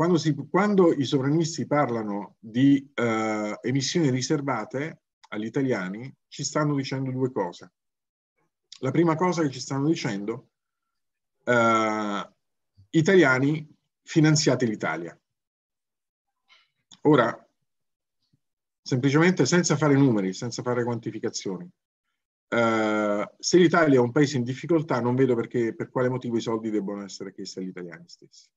Quando, si, quando i sovranisti parlano di eh, emissioni riservate agli italiani, ci stanno dicendo due cose. La prima cosa che ci stanno dicendo, eh, italiani finanziate l'Italia. Ora, semplicemente senza fare numeri, senza fare quantificazioni, eh, se l'Italia è un paese in difficoltà, non vedo perché, per quale motivo i soldi debbano essere chiesti agli italiani stessi.